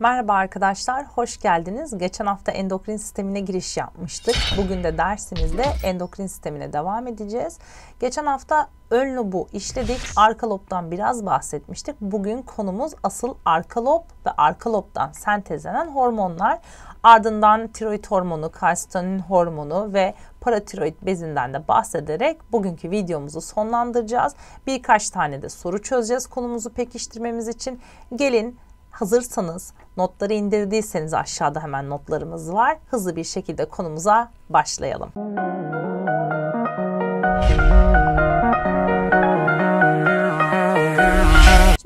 Merhaba arkadaşlar, hoş geldiniz. Geçen hafta endokrin sistemine giriş yapmıştık. Bugün de dersimizde endokrin sistemine devam edeceğiz. Geçen hafta ön lobu işledik, arka lobdan biraz bahsetmiştik. Bugün konumuz asıl arka lob ve arka lobdan sentezlenen hormonlar. Ardından tiroid hormonu, kalsitonin hormonu ve paratiroid bezinden de bahsederek bugünkü videomuzu sonlandıracağız. Birkaç tane de soru çözeceğiz konumuzu pekiştirmemiz için. Gelin hazırsanız notları indirdiyseniz aşağıda hemen notlarımız var. Hızlı bir şekilde konumuza başlayalım. Müzik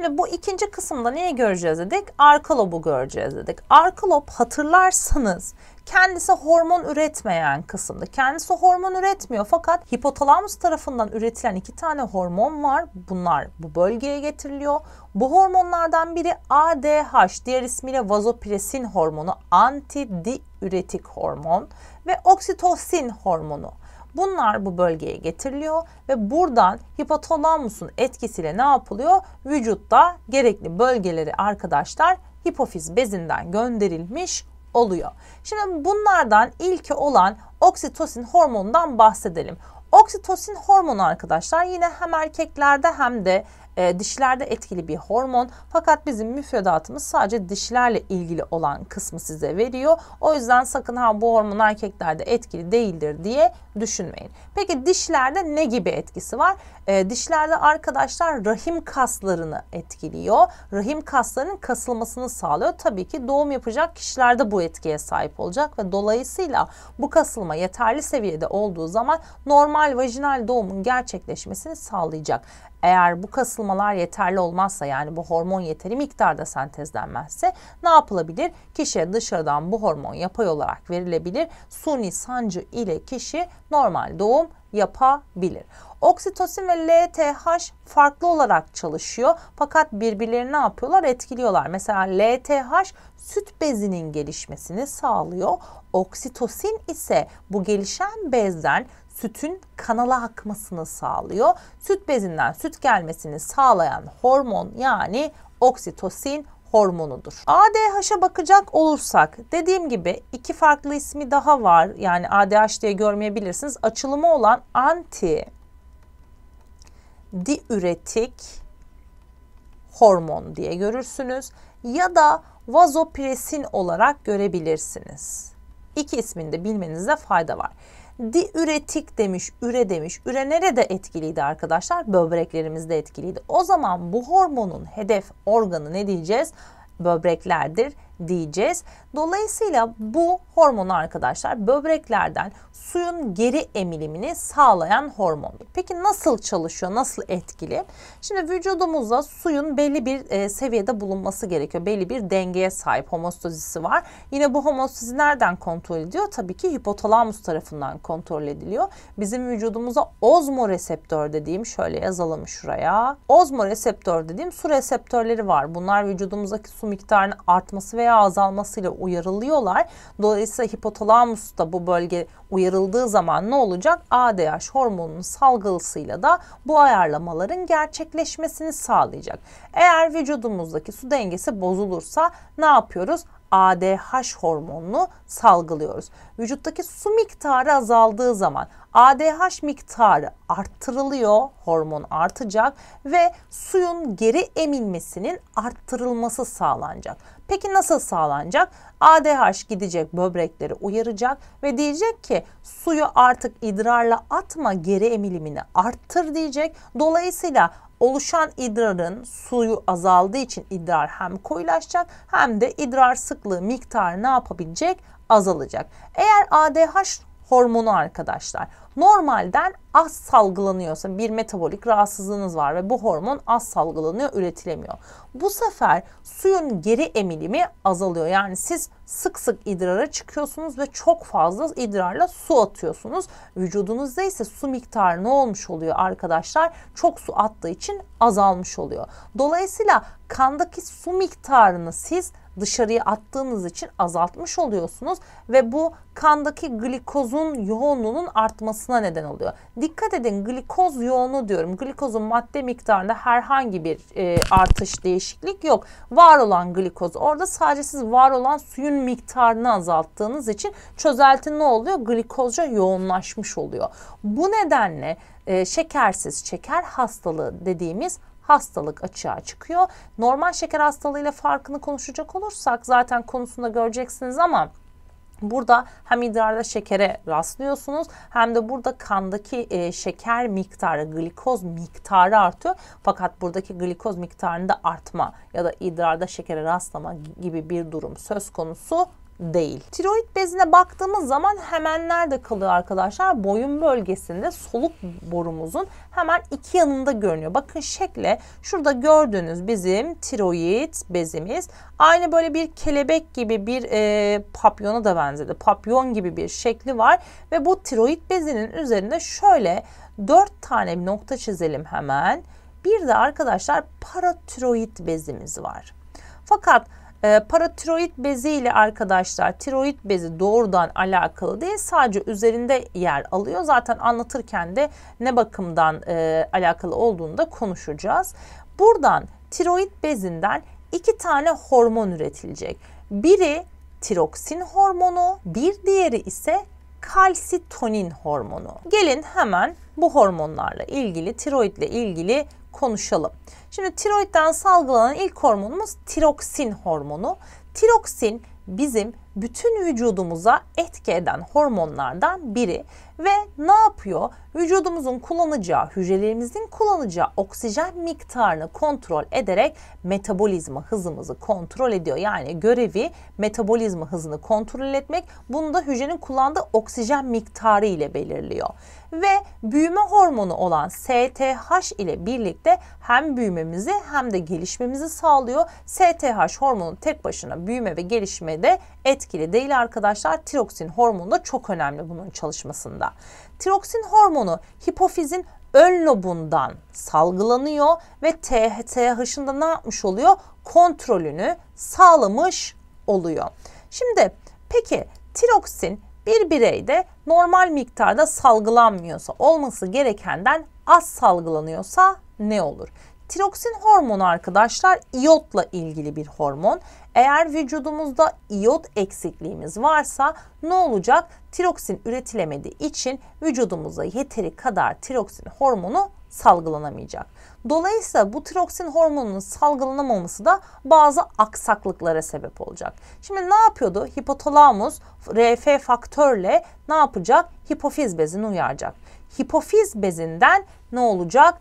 Şimdi bu ikinci kısımda neyi göreceğiz dedik? Arka lobu göreceğiz dedik. Arka lob hatırlarsanız kendisi hormon üretmeyen kısımda. Kendisi hormon üretmiyor fakat hipotalamus tarafından üretilen iki tane hormon var. Bunlar bu bölgeye getiriliyor. Bu hormonlardan biri ADH, diğer ismiyle vazopresin hormonu, antidiüretik hormon ve oksitosin hormonu. Bunlar bu bölgeye getiriliyor ve buradan hipotalamusun etkisiyle ne yapılıyor? Vücutta gerekli bölgeleri arkadaşlar hipofiz bezinden gönderilmiş oluyor. Şimdi bunlardan ilki olan oksitosin hormonundan bahsedelim. Oksitosin hormonu arkadaşlar yine hem erkeklerde hem de e, dişlerde etkili bir hormon fakat bizim müfredatımız sadece dişlerle ilgili olan kısmı size veriyor. O yüzden sakın ha bu hormon erkeklerde etkili değildir diye düşünmeyin. Peki dişlerde ne gibi etkisi var? E, dişlerde arkadaşlar rahim kaslarını etkiliyor. Rahim kaslarının kasılmasını sağlıyor. Tabii ki doğum yapacak kişilerde bu etkiye sahip olacak ve dolayısıyla bu kasılma yeterli seviyede olduğu zaman normal vajinal doğumun gerçekleşmesini sağlayacak eğer bu kasılmalar yeterli olmazsa yani bu hormon yeteri miktarda sentezlenmezse ne yapılabilir? Kişiye dışarıdan bu hormon yapay olarak verilebilir. Suni sancı ile kişi normal doğum yapabilir. Oksitosin ve LTH farklı olarak çalışıyor fakat birbirlerini ne yapıyorlar? Etkiliyorlar. Mesela LTH süt bezinin gelişmesini sağlıyor. Oksitosin ise bu gelişen bezden sütün kanala akmasını sağlıyor. Süt bezinden süt gelmesini sağlayan hormon yani oksitosin hormonudur. ADH'a bakacak olursak dediğim gibi iki farklı ismi daha var. Yani ADH diye görmeyebilirsiniz. Açılımı olan anti diüretik hormon diye görürsünüz ya da vazopresin olarak görebilirsiniz. İki ismini de bilmenizde fayda var diüretik demiş, üre demiş. Üre nerede etkiliydi arkadaşlar? Böbreklerimizde etkiliydi. O zaman bu hormonun hedef organı ne diyeceğiz? Böbreklerdir diyeceğiz. Dolayısıyla bu hormonu arkadaşlar böbreklerden suyun geri emilimini sağlayan hormon. Peki nasıl çalışıyor, nasıl etkili? Şimdi vücudumuzda suyun belli bir e, seviyede bulunması gerekiyor. Belli bir dengeye sahip homostazisi var. Yine bu homostazi nereden kontrol ediyor? Tabii ki hipotalamus tarafından kontrol ediliyor. Bizim vücudumuza ozmoreseptör dediğim şöyle yazalım şuraya. Ozmoreseptör dediğim su reseptörleri var. Bunlar vücudumuzdaki su miktarının artması veya azalmasıyla uyarılıyorlar. Dolayısıyla hipotalamus da bu bölge uyarıldığı zaman ne olacak? ADH hormonunun salgılısıyla da bu ayarlamaların gerçekleşmesini sağlayacak. Eğer vücudumuzdaki su dengesi bozulursa ne yapıyoruz? ADH hormonunu salgılıyoruz. Vücuttaki su miktarı azaldığı zaman ADH miktarı arttırılıyor, hormon artacak ve suyun geri emilmesinin arttırılması sağlanacak. Peki nasıl sağlanacak? ADH gidecek böbrekleri uyaracak ve diyecek ki suyu artık idrarla atma geri emilimini arttır diyecek. Dolayısıyla Oluşan idrarın suyu azaldığı için idrar hem koyulaşacak hem de idrar sıklığı miktarı ne yapabilecek? Azalacak. Eğer ADH hormonu arkadaşlar. Normalden az salgılanıyorsa bir metabolik rahatsızlığınız var ve bu hormon az salgılanıyor, üretilemiyor. Bu sefer suyun geri emilimi azalıyor. Yani siz sık sık idrara çıkıyorsunuz ve çok fazla idrarla su atıyorsunuz. Vücudunuzda ise su miktarı ne olmuş oluyor arkadaşlar? Çok su attığı için azalmış oluyor. Dolayısıyla kandaki su miktarını siz dışarıya attığınız için azaltmış oluyorsunuz ve bu kandaki glikozun yoğunluğunun artmasına neden oluyor. Dikkat edin glikoz yoğunu diyorum. Glikozun madde miktarında herhangi bir e, artış değişiklik yok. Var olan glikoz orada sadece siz var olan suyun miktarını azalttığınız için çözelti ne oluyor? Glikozca yoğunlaşmış oluyor. Bu nedenle e, şekersiz şeker hastalığı dediğimiz hastalık açığa çıkıyor. Normal şeker hastalığıyla farkını konuşacak olursak zaten konusunda göreceksiniz ama Burada hem idrarda şekere rastlıyorsunuz hem de burada kandaki e, şeker miktarı, glikoz miktarı artıyor. Fakat buradaki glikoz miktarında artma ya da idrarda şekere rastlama gibi bir durum söz konusu değil. Tiroid bezine baktığımız zaman hemen nerede kalıyor arkadaşlar? Boyun bölgesinde soluk borumuzun hemen iki yanında görünüyor. Bakın şekle şurada gördüğünüz bizim tiroid bezimiz. Aynı böyle bir kelebek gibi bir e, papyona da benzedi. Papyon gibi bir şekli var ve bu tiroid bezinin üzerinde şöyle dört tane nokta çizelim hemen. Bir de arkadaşlar paratiroid bezimiz var. Fakat e, paratiroid bezi ile arkadaşlar tiroid bezi doğrudan alakalı değil sadece üzerinde yer alıyor. Zaten anlatırken de ne bakımdan e, alakalı olduğunu da konuşacağız. Buradan tiroid bezinden iki tane hormon üretilecek. Biri tiroksin hormonu, bir diğeri ise kalsitonin hormonu. Gelin hemen bu hormonlarla ilgili, tiroidle ilgili konuşalım. Şimdi tiroidden salgılanan ilk hormonumuz tiroksin hormonu. Tiroksin bizim bütün vücudumuza etki eden hormonlardan biri ve ne yapıyor? Vücudumuzun kullanacağı, hücrelerimizin kullanacağı oksijen miktarını kontrol ederek metabolizma hızımızı kontrol ediyor. Yani görevi metabolizma hızını kontrol etmek. Bunu da hücrenin kullandığı oksijen miktarı ile belirliyor ve büyüme hormonu olan STH ile birlikte hem büyümemizi hem de gelişmemizi sağlıyor. STH hormonu tek başına büyüme ve gelişmede etkili değil arkadaşlar. Tiroksin hormonu da çok önemli bunun çalışmasında. Tiroksin hormonu hipofizin ön lobundan salgılanıyor ve THTH'ın da ne yapmış oluyor? Kontrolünü sağlamış oluyor. Şimdi peki tiroksin bir bireyde normal miktarda salgılanmıyorsa, olması gerekenden az salgılanıyorsa ne olur? Tiroksin hormonu arkadaşlar iyotla ilgili bir hormon. Eğer vücudumuzda iyot eksikliğimiz varsa ne olacak? Tiroksin üretilemediği için vücudumuza yeteri kadar tiroksin hormonu salgılanamayacak. Dolayısıyla bu tiroksin hormonunun salgılanamaması da bazı aksaklıklara sebep olacak. Şimdi ne yapıyordu? Hipotalamus RF faktörle ne yapacak? Hipofiz bezini uyaracak. Hipofiz bezinden ne olacak?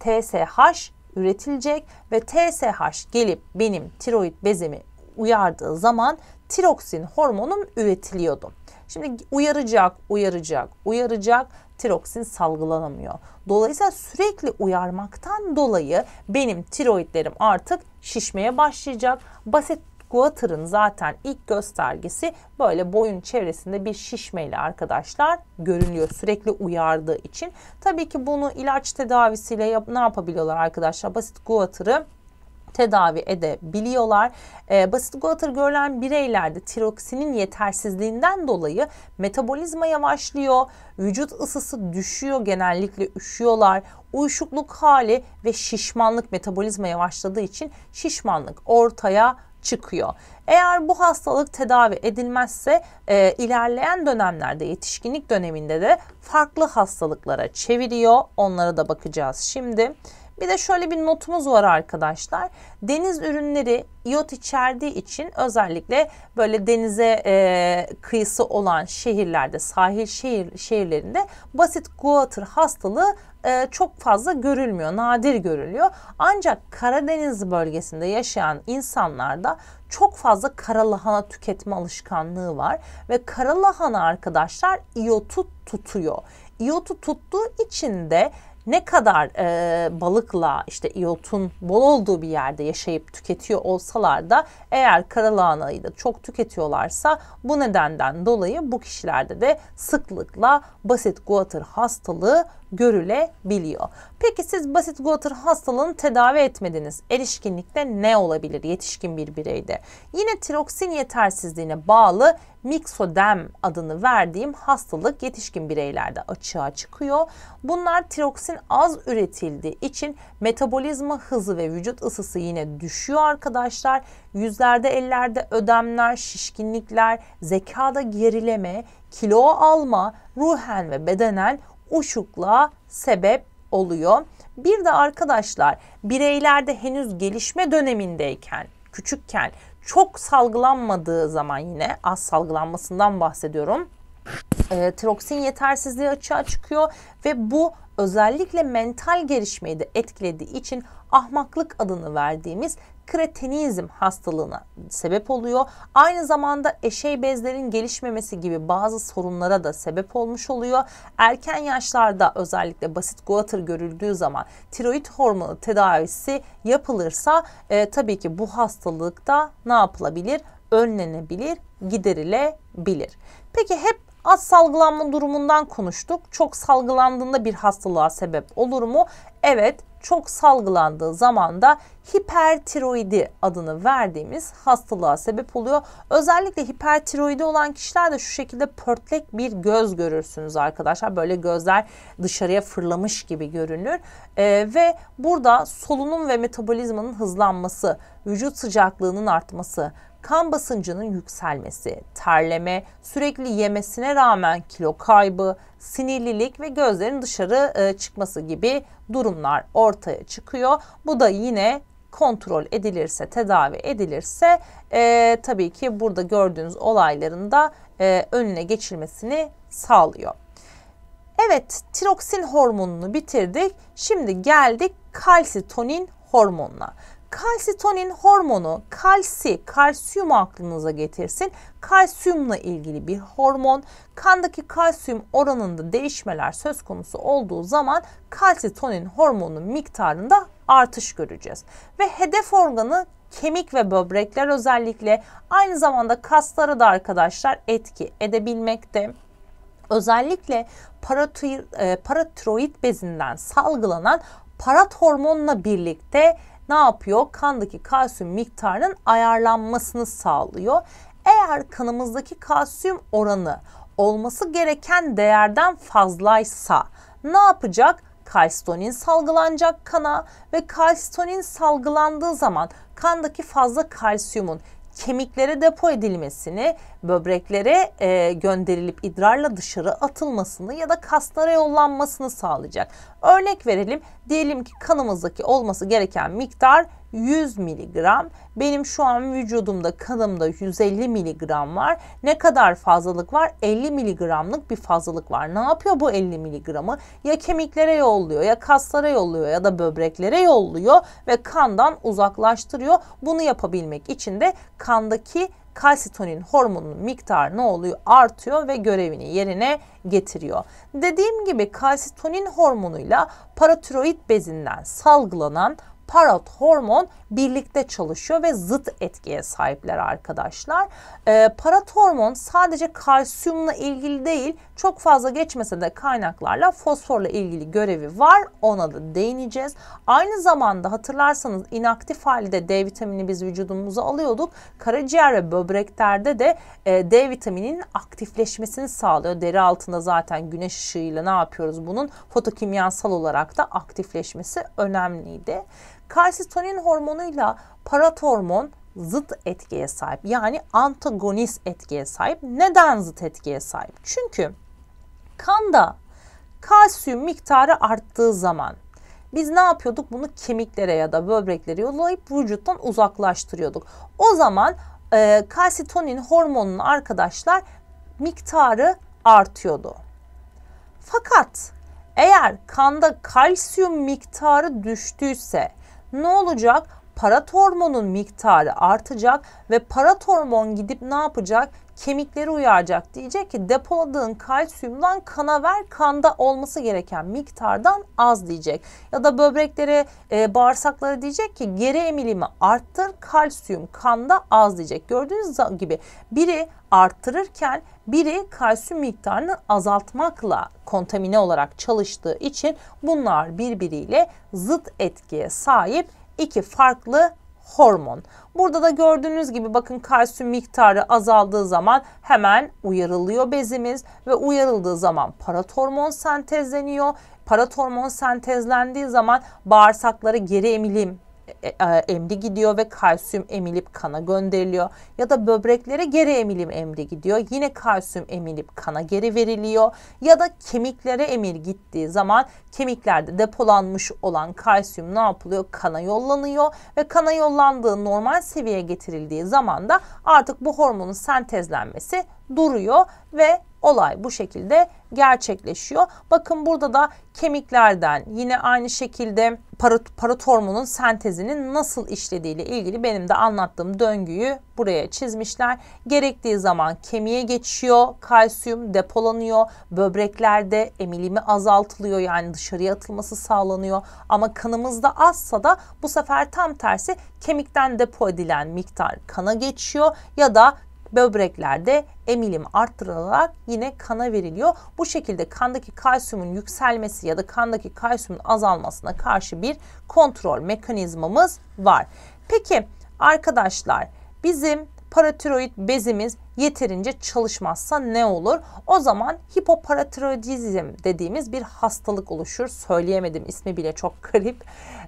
TSH üretilecek ve TSH gelip benim tiroid bezimi uyardığı zaman tiroksin hormonum üretiliyordu. Şimdi uyaracak, uyaracak, uyaracak tiroksin salgılanamıyor. Dolayısıyla sürekli uyarmaktan dolayı benim tiroidlerim artık şişmeye başlayacak. Basit Guatır'ın zaten ilk göstergesi böyle boyun çevresinde bir şişmeyle arkadaşlar görünüyor sürekli uyardığı için. Tabii ki bunu ilaç tedavisiyle yap ne yapabiliyorlar arkadaşlar basit Guatır'ı tedavi edebiliyorlar. E, basit guatr görülen bireylerde tiroksinin yetersizliğinden dolayı metabolizma yavaşlıyor, vücut ısısı düşüyor genellikle üşüyorlar, uyuşukluk hali ve şişmanlık metabolizma yavaşladığı için şişmanlık ortaya çıkıyor. Eğer bu hastalık tedavi edilmezse e, ilerleyen dönemlerde yetişkinlik döneminde de farklı hastalıklara çeviriyor. Onlara da bakacağız şimdi. Bir de şöyle bir notumuz var arkadaşlar. Deniz ürünleri iot içerdiği için özellikle böyle denize e, kıyısı olan şehirlerde, sahil şehir şehirlerinde basit guatr hastalığı e, çok fazla görülmüyor, nadir görülüyor. Ancak Karadeniz bölgesinde yaşayan insanlarda çok fazla karalahana tüketme alışkanlığı var ve karalahana arkadaşlar iotu tutuyor iyotu tuttuğu için de ne kadar e, balıkla işte iotun bol olduğu bir yerde yaşayıp tüketiyor olsalar da eğer karalahanayı da çok tüketiyorlarsa bu nedenden dolayı bu kişilerde de sıklıkla basit guatr hastalığı görülebiliyor. Peki siz basit guatr hastalığını tedavi etmediniz. Erişkinlikte ne olabilir yetişkin bir bireyde? Yine tiroksin yetersizliğine bağlı miksodem adını verdiğim hastalık yetişkin bireylerde açığa çıkıyor. Bunlar tiroksin az üretildiği için metabolizma hızı ve vücut ısısı yine düşüyor arkadaşlar. Yüzlerde, ellerde ödemler, şişkinlikler, zekada gerileme, kilo alma, ruhen ve bedenen uçukluğa sebep oluyor. Bir de arkadaşlar bireylerde henüz gelişme dönemindeyken küçükken çok salgılanmadığı zaman yine az salgılanmasından bahsediyorum e, tiroksin yetersizliği açığa çıkıyor ve bu özellikle mental gelişmeyi de etkilediği için ahmaklık adını verdiğimiz kretinizm hastalığına sebep oluyor. Aynı zamanda eşey bezlerin gelişmemesi gibi bazı sorunlara da sebep olmuş oluyor. Erken yaşlarda özellikle basit goiter görüldüğü zaman tiroid hormonu tedavisi yapılırsa e, tabii ki bu hastalıkta ne yapılabilir? önlenebilir, giderilebilir. Peki hep Az salgılanma durumundan konuştuk. Çok salgılandığında bir hastalığa sebep olur mu? Evet, çok salgılandığı zaman da hipertiroidi adını verdiğimiz hastalığa sebep oluyor. Özellikle hipertiroidi olan kişilerde şu şekilde pörtlek bir göz görürsünüz arkadaşlar. Böyle gözler dışarıya fırlamış gibi görünür. Ee, ve burada solunum ve metabolizmanın hızlanması, vücut sıcaklığının artması, kan basıncının yükselmesi, terleme, sürekli yemesine rağmen kilo kaybı, sinirlilik ve gözlerin dışarı e, çıkması gibi durumlar ortaya çıkıyor. Bu da yine kontrol edilirse, tedavi edilirse e, tabii ki burada gördüğünüz olayların da e, önüne geçilmesini sağlıyor. Evet, tiroksin hormonunu bitirdik. Şimdi geldik kalsitonin hormonuna. Kalsitonin hormonu kalsi, kalsiyum aklınıza getirsin. Kalsiyumla ilgili bir hormon. Kandaki kalsiyum oranında değişmeler söz konusu olduğu zaman kalsitonin hormonunun miktarında artış göreceğiz. Ve hedef organı kemik ve böbrekler özellikle aynı zamanda kaslara da arkadaşlar etki edebilmekte. Özellikle paratiroid e, bezinden salgılanan parat hormonla birlikte ne yapıyor? Kandaki kalsiyum miktarının ayarlanmasını sağlıyor. Eğer kanımızdaki kalsiyum oranı olması gereken değerden fazlaysa ne yapacak? Kalsitonin salgılanacak kana ve kalsitonin salgılandığı zaman kandaki fazla kalsiyumun kemiklere depo edilmesini, böbreklere e, gönderilip idrarla dışarı atılmasını ya da kaslara yollanmasını sağlayacak. Örnek verelim Diyelim ki kanımızdaki olması gereken miktar 100 miligram. Benim şu an vücudumda kanımda 150 miligram var. Ne kadar fazlalık var? 50 miligramlık bir fazlalık var. Ne yapıyor bu 50 miligramı? Ya kemiklere yolluyor ya kaslara yolluyor ya da böbreklere yolluyor ve kandan uzaklaştırıyor. Bunu yapabilmek için de kandaki kalsitonin hormonunun miktarı ne oluyor? Artıyor ve görevini yerine getiriyor. Dediğim gibi kalsitonin hormonuyla paratiroid bezinden salgılanan parot hormon birlikte çalışıyor ve zıt etkiye sahipler arkadaşlar. E, ee, parat hormon sadece kalsiyumla ilgili değil çok fazla geçmese de kaynaklarla fosforla ilgili görevi var. Ona da değineceğiz. Aynı zamanda hatırlarsanız inaktif halde D vitamini biz vücudumuza alıyorduk. Karaciğer ve böbreklerde de e, D vitamininin aktifleşmesini sağlıyor. Deri altında zaten güneş ışığıyla ne yapıyoruz bunun fotokimyasal olarak da aktifleşmesi önemliydi. Kalsitonin hormonuyla paratormon zıt etkiye sahip. Yani antagonist etkiye sahip. Neden zıt etkiye sahip? Çünkü kanda kalsiyum miktarı arttığı zaman biz ne yapıyorduk? Bunu kemiklere ya da böbreklere yollayıp vücuttan uzaklaştırıyorduk. O zaman e, kalsitonin hormonunun arkadaşlar miktarı artıyordu. Fakat eğer kanda kalsiyum miktarı düştüyse ne olacak? parat hormonun miktarı artacak ve parat hormon gidip ne yapacak? Kemikleri uyaracak. Diyecek ki depoladığın kalsiyumdan kana ver kanda olması gereken miktardan az diyecek. Ya da böbreklere e, bağırsaklara diyecek ki geri emilimi arttır kalsiyum kanda az diyecek. Gördüğünüz gibi biri arttırırken biri kalsiyum miktarını azaltmakla kontamine olarak çalıştığı için bunlar birbiriyle zıt etkiye sahip iki farklı hormon. Burada da gördüğünüz gibi bakın kalsiyum miktarı azaldığı zaman hemen uyarılıyor bezimiz ve uyarıldığı zaman paratormon sentezleniyor. Paratormon sentezlendiği zaman bağırsakları geri emilim e, e, emri gidiyor ve kalsiyum emilip kana gönderiliyor. Ya da böbreklere geri emilim emri gidiyor. Yine kalsiyum emilip kana geri veriliyor. Ya da kemiklere emir gittiği zaman kemiklerde depolanmış olan kalsiyum ne yapılıyor? Kana yollanıyor ve kana yollandığı normal seviyeye getirildiği zaman da artık bu hormonun sentezlenmesi duruyor ve olay bu şekilde gerçekleşiyor. Bakın burada da kemiklerden yine aynı şekilde parot, parot hormonun sentezinin nasıl işlediği ile ilgili benim de anlattığım döngüyü buraya çizmişler. Gerektiği zaman kemiğe geçiyor, kalsiyum depolanıyor, böbreklerde emilimi azaltılıyor yani dışarıya atılması sağlanıyor. Ama kanımızda azsa da bu sefer tam tersi kemikten depo edilen miktar kana geçiyor ya da böbreklerde emilim arttırılarak yine kana veriliyor. Bu şekilde kandaki kalsiyumun yükselmesi ya da kandaki kalsiyumun azalmasına karşı bir kontrol mekanizmamız var. Peki arkadaşlar bizim paratiroid bezimiz yeterince çalışmazsa ne olur? O zaman hipoparatiroidizm dediğimiz bir hastalık oluşur. Söyleyemedim ismi bile çok garip.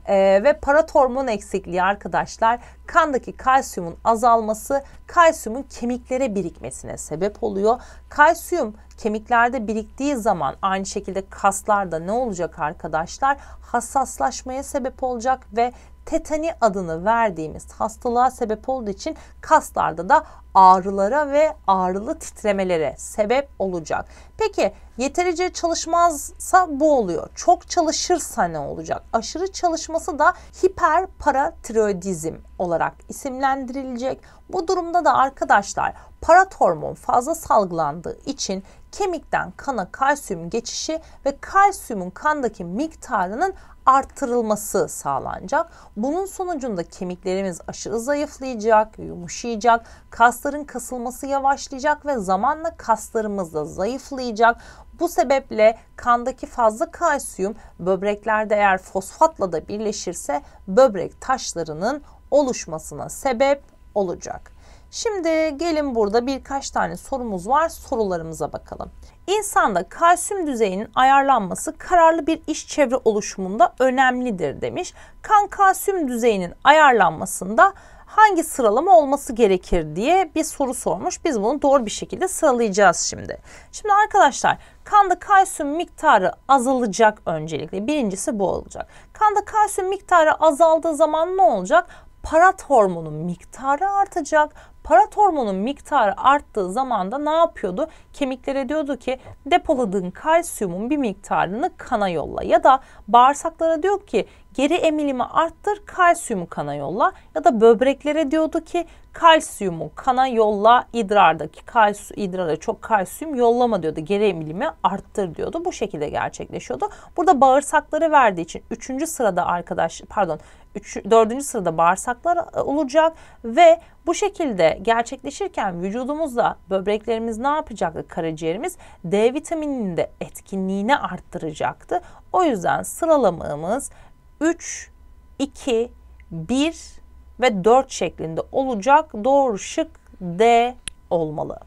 Ee, ve paratormon eksikliği arkadaşlar kandaki kalsiyumun azalması kalsiyumun kemiklere birikmesine sebep oluyor. Kalsiyum kemiklerde biriktiği zaman aynı şekilde kaslarda ne olacak arkadaşlar? Hassaslaşmaya sebep olacak ve tetani adını verdiğimiz hastalığa sebep olduğu için kaslarda da ağrılara ve ağrılı titremelere sebep olacak. Peki yeterince çalışmazsa bu oluyor. Çok çalışırsa ne olacak? Aşırı çalışması da hiperparatiroidizm olarak isimlendirilecek. Bu durumda da arkadaşlar parat fazla salgılandığı için kemikten kana kalsiyum geçişi ve kalsiyumun kandaki miktarının artırılması sağlanacak. Bunun sonucunda kemiklerimiz aşırı zayıflayacak, yumuşayacak, kas kasların kasılması yavaşlayacak ve zamanla kaslarımız da zayıflayacak. Bu sebeple kandaki fazla kalsiyum böbreklerde eğer fosfatla da birleşirse böbrek taşlarının oluşmasına sebep olacak. Şimdi gelin burada birkaç tane sorumuz var. Sorularımıza bakalım. İnsanda kalsiyum düzeyinin ayarlanması kararlı bir iş çevre oluşumunda önemlidir demiş. Kan kalsiyum düzeyinin ayarlanmasında hangi sıralama olması gerekir diye bir soru sormuş. Biz bunu doğru bir şekilde sıralayacağız şimdi. Şimdi arkadaşlar kanda kalsiyum miktarı azalacak öncelikle. Birincisi bu olacak. Kanda kalsiyum miktarı azaldığı zaman ne olacak? Parat hormonun miktarı artacak. Parat hormonun miktarı arttığı zaman da ne yapıyordu? Kemiklere diyordu ki depoladığın kalsiyumun bir miktarını kana yolla ya da bağırsaklara diyor ki geri emilimi arttır kalsiyumu kana yolla ya da böbreklere diyordu ki kalsiyumu kana yolla idrardaki kalsiyum idrara çok kalsiyum yollama diyordu geri emilimi arttır diyordu bu şekilde gerçekleşiyordu burada bağırsakları verdiği için 3. sırada arkadaş pardon 3. 4. sırada bağırsaklar e, olacak ve bu şekilde gerçekleşirken vücudumuzda böbreklerimiz ne yapacaktı? Karaciğerimiz D vitamininin de etkinliğini arttıracaktı. O yüzden sıralamamız 3, 2, 1 ve 4 şeklinde olacak. Doğru şık D olmalı.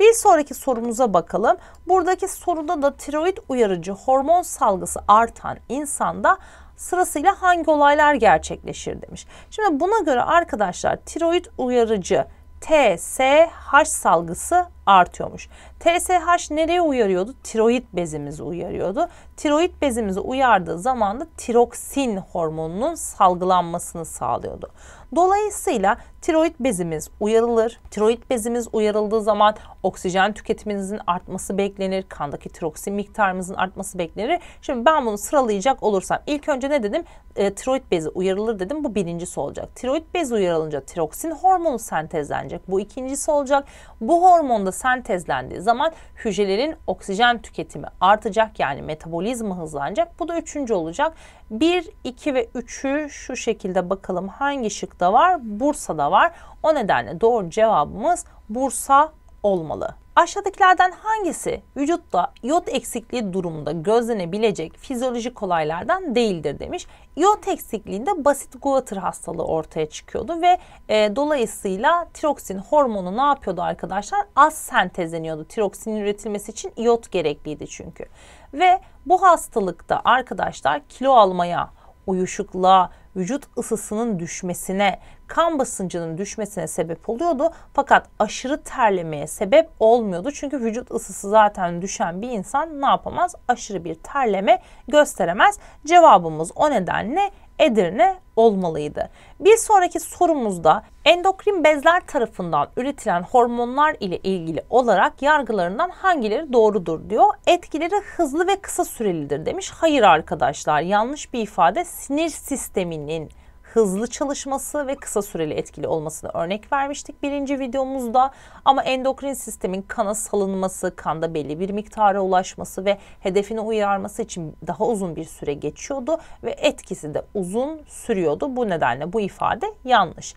Bir sonraki sorumuza bakalım. Buradaki soruda da tiroid uyarıcı hormon salgısı artan insanda sırasıyla hangi olaylar gerçekleşir demiş. Şimdi buna göre arkadaşlar tiroid uyarıcı TSH salgısı artıyormuş. TSH nereye uyarıyordu? Tiroid bezimizi uyarıyordu. Tiroid bezimizi uyardığı zaman da tiroksin hormonunun salgılanmasını sağlıyordu. Dolayısıyla tiroid bezimiz uyarılır. Tiroid bezimiz uyarıldığı zaman oksijen tüketiminizin artması beklenir. Kandaki tiroksin miktarımızın artması beklenir. Şimdi ben bunu sıralayacak olursam ilk önce ne dedim? E, tiroid bezi uyarılır dedim. Bu birincisi olacak. Tiroid bezi uyarılınca tiroksin hormonu sentezlenecek. Bu ikincisi olacak. Bu hormon da sentezlendiği zaman hücrelerin oksijen tüketimi artacak. Yani metabolizma hızlanacak. Bu da üçüncü olacak. 1, 2 ve 3'ü şu şekilde bakalım hangi şıkta var? Bursa'da var. O nedenle doğru cevabımız Bursa olmalı. Aşağıdakilerden hangisi vücutta iot eksikliği durumunda gözlenebilecek fizyolojik olaylardan değildir demiş. İot eksikliğinde basit guatr hastalığı ortaya çıkıyordu ve e, dolayısıyla tiroksin hormonu ne yapıyordu arkadaşlar? Az sentezleniyordu. Tiroksin üretilmesi için iot gerekliydi çünkü. Ve bu hastalıkta arkadaşlar kilo almaya, uyuşukluğa, vücut ısısının düşmesine, kan basıncının düşmesine sebep oluyordu. Fakat aşırı terlemeye sebep olmuyordu. Çünkü vücut ısısı zaten düşen bir insan ne yapamaz? Aşırı bir terleme gösteremez. Cevabımız o nedenle Edirne olmalıydı. Bir sonraki sorumuzda endokrin bezler tarafından üretilen hormonlar ile ilgili olarak yargılarından hangileri doğrudur diyor. Etkileri hızlı ve kısa sürelidir demiş. Hayır arkadaşlar yanlış bir ifade sinir sisteminin hızlı çalışması ve kısa süreli etkili olmasını örnek vermiştik birinci videomuzda. Ama endokrin sistemin kana salınması, kanda belli bir miktara ulaşması ve hedefine uyarması için daha uzun bir süre geçiyordu ve etkisi de uzun sürüyordu. Bu nedenle bu ifade yanlış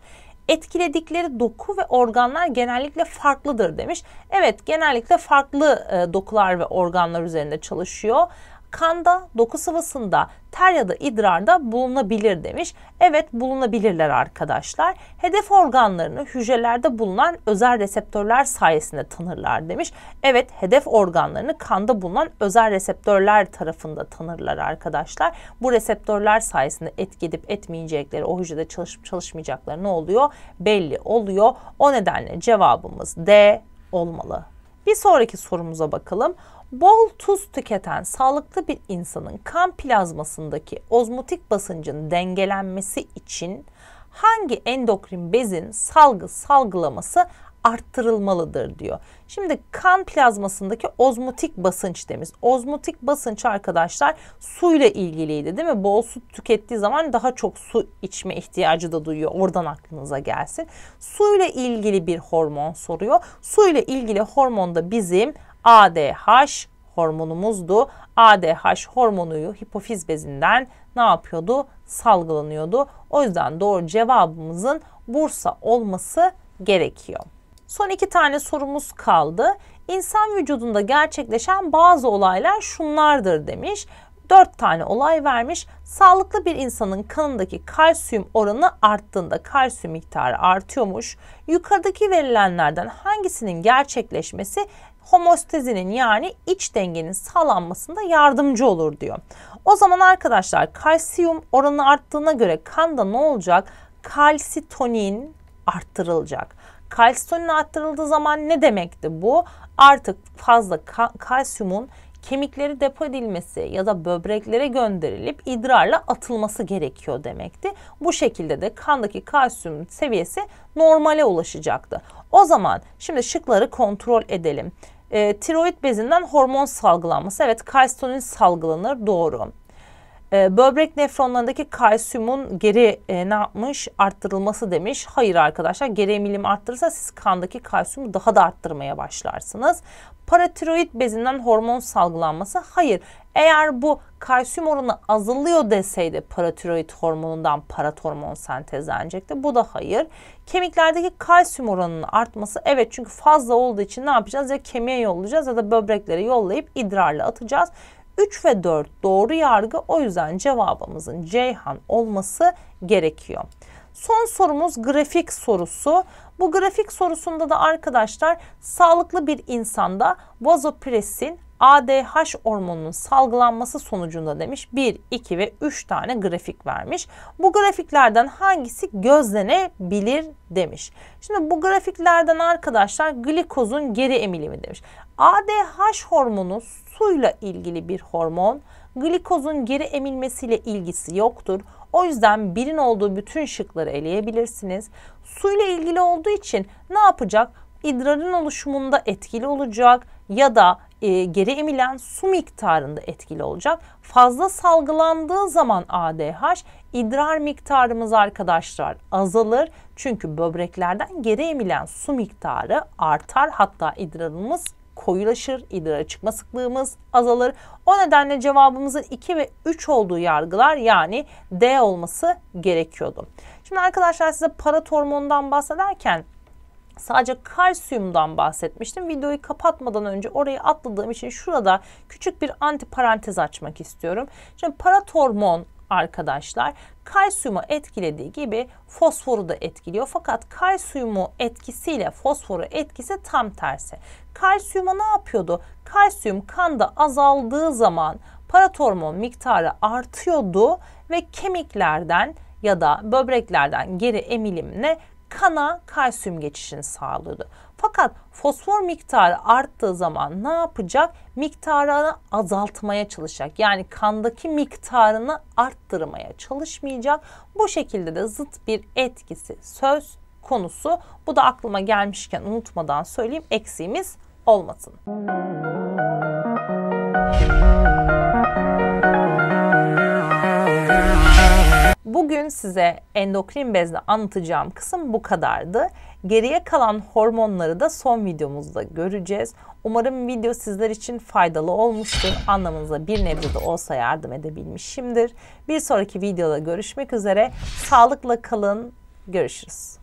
etkiledikleri doku ve organlar genellikle farklıdır demiş. Evet genellikle farklı e, dokular ve organlar üzerinde çalışıyor kanda, doku sıvısında, ter ya da idrarda bulunabilir demiş. Evet bulunabilirler arkadaşlar. Hedef organlarını hücrelerde bulunan özel reseptörler sayesinde tanırlar demiş. Evet hedef organlarını kanda bulunan özel reseptörler tarafında tanırlar arkadaşlar. Bu reseptörler sayesinde etki edip etmeyecekleri o hücrede çalışıp çalışmayacakları ne oluyor? Belli oluyor. O nedenle cevabımız D olmalı. Bir sonraki sorumuza bakalım. Bol tuz tüketen sağlıklı bir insanın kan plazmasındaki ozmotik basıncın dengelenmesi için hangi endokrin bezin salgı salgılaması arttırılmalıdır diyor. Şimdi kan plazmasındaki ozmotik basınç demiş. Ozmotik basınç arkadaşlar suyla ilgiliydi değil mi? Bol su tükettiği zaman daha çok su içme ihtiyacı da duyuyor. Oradan aklınıza gelsin. Suyla ilgili bir hormon soruyor. Suyla ilgili hormonda bizim ADH hormonumuzdu. ADH hormonuyu hipofiz bezinden ne yapıyordu? Salgılanıyordu. O yüzden doğru cevabımızın Bursa olması gerekiyor. Son iki tane sorumuz kaldı. İnsan vücudunda gerçekleşen bazı olaylar şunlardır demiş. Dört tane olay vermiş. Sağlıklı bir insanın kanındaki kalsiyum oranı arttığında kalsiyum miktarı artıyormuş. Yukarıdaki verilenlerden hangisinin gerçekleşmesi homostezinin yani iç dengenin sağlanmasında yardımcı olur diyor. O zaman arkadaşlar kalsiyum oranı arttığına göre kanda ne olacak? Kalsitonin arttırılacak. Kalsitonin arttırıldığı zaman ne demekti bu? Artık fazla ka kalsiyumun kemikleri depo edilmesi ya da böbreklere gönderilip idrarla atılması gerekiyor demekti. Bu şekilde de kandaki kalsiyum seviyesi normale ulaşacaktı. O zaman şimdi şıkları kontrol edelim. E, tiroid bezinden hormon salgılanması. Evet kalsitonin salgılanır doğru. E, böbrek nefronlarındaki kalsiyumun geri e, ne yapmış? Arttırılması demiş. Hayır arkadaşlar geri emilim arttırırsa siz kandaki kalsiyumu daha da arttırmaya başlarsınız paratiroid bezinden hormon salgılanması hayır. Eğer bu kalsiyum oranı azalıyor deseydi paratiroid hormonundan parat hormon sentezlenecekti. Bu da hayır. Kemiklerdeki kalsiyum oranının artması evet çünkü fazla olduğu için ne yapacağız? Ya kemiğe yollayacağız ya da böbreklere yollayıp idrarla atacağız. 3 ve 4 doğru yargı o yüzden cevabımızın Ceyhan olması gerekiyor. Son sorumuz grafik sorusu. Bu grafik sorusunda da arkadaşlar sağlıklı bir insanda vazopresin ADH hormonunun salgılanması sonucunda demiş 1, 2 ve 3 tane grafik vermiş. Bu grafiklerden hangisi gözlenebilir demiş. Şimdi bu grafiklerden arkadaşlar glikozun geri emilimi demiş. ADH hormonu suyla ilgili bir hormon. Glikozun geri emilmesiyle ilgisi yoktur. O yüzden birin olduğu bütün şıkları eleyebilirsiniz. Suyla ilgili olduğu için ne yapacak? İdrarın oluşumunda etkili olacak ya da e, geri emilen su miktarında etkili olacak. Fazla salgılandığı zaman ADH idrar miktarımız arkadaşlar azalır. Çünkü böbreklerden geri emilen su miktarı artar hatta idrarımız koyulaşır, idrara çıkma sıklığımız azalır. O nedenle cevabımızın 2 ve 3 olduğu yargılar yani D olması gerekiyordu. Şimdi arkadaşlar size parat hormonundan bahsederken sadece kalsiyumdan bahsetmiştim. Videoyu kapatmadan önce orayı atladığım için şurada küçük bir anti parantez açmak istiyorum. Şimdi hormon arkadaşlar kalsiyumu etkilediği gibi fosforu da etkiliyor. Fakat kalsiyumu etkisiyle fosforu etkisi tam tersi. Kalsiyumu ne yapıyordu? Kalsiyum kanda azaldığı zaman paratormon miktarı artıyordu ve kemiklerden ya da böbreklerden geri emilimle kana kalsiyum geçişini sağlıyordu. Fakat fosfor miktarı arttığı zaman ne yapacak? Miktarını azaltmaya çalışacak. Yani kandaki miktarını arttırmaya çalışmayacak. Bu şekilde de zıt bir etkisi söz konusu. Bu da aklıma gelmişken unutmadan söyleyeyim eksiğimiz olmasın. Bugün size endokrin bezle anlatacağım kısım bu kadardı. Geriye kalan hormonları da son videomuzda göreceğiz. Umarım video sizler için faydalı olmuştur. Anlamınıza bir nebze de olsa yardım edebilmişimdir. Bir sonraki videoda görüşmek üzere. Sağlıkla kalın. Görüşürüz.